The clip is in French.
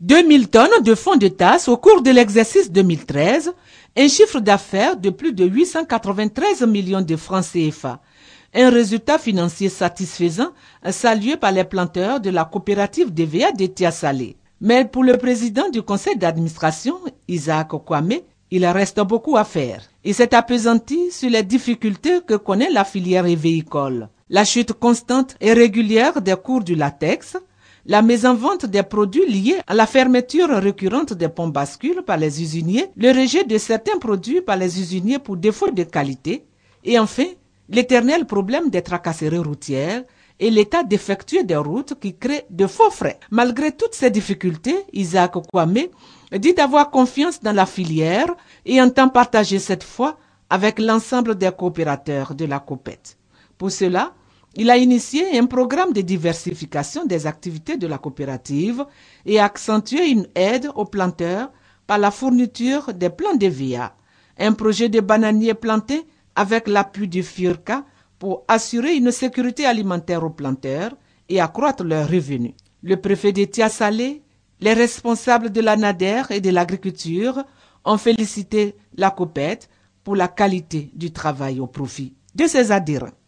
2000 tonnes de fonds de tasse au cours de l'exercice 2013, un chiffre d'affaires de plus de 893 millions de francs CFA. Un résultat financier satisfaisant salué par les planteurs de la coopérative DVA de Tiasalé. Mais pour le président du conseil d'administration, Isaac Kwame, il reste beaucoup à faire. Il s'est apesanti sur les difficultés que connaît la filière véhicules. La chute constante et régulière des cours du latex, la mise en vente des produits liés à la fermeture récurrente des ponts bascules par les usiniers, le rejet de certains produits par les usiniers pour défaut de qualité, et enfin, l'éternel problème des tracasseries routières et l'état défectueux des routes qui créent de faux frais. Malgré toutes ces difficultés, Isaac Kwame dit avoir confiance dans la filière et entend partager cette fois avec l'ensemble des coopérateurs de la copette. Pour cela, il a initié un programme de diversification des activités de la coopérative et accentué une aide aux planteurs par la fourniture des plants de VIA, un projet de bananiers plantés avec l'appui du FIRCA pour assurer une sécurité alimentaire aux planteurs et accroître leurs revenus. Le préfet de Tiassalé, les responsables de la NADER et de l'agriculture ont félicité la COPET pour la qualité du travail au profit de ses adhérents.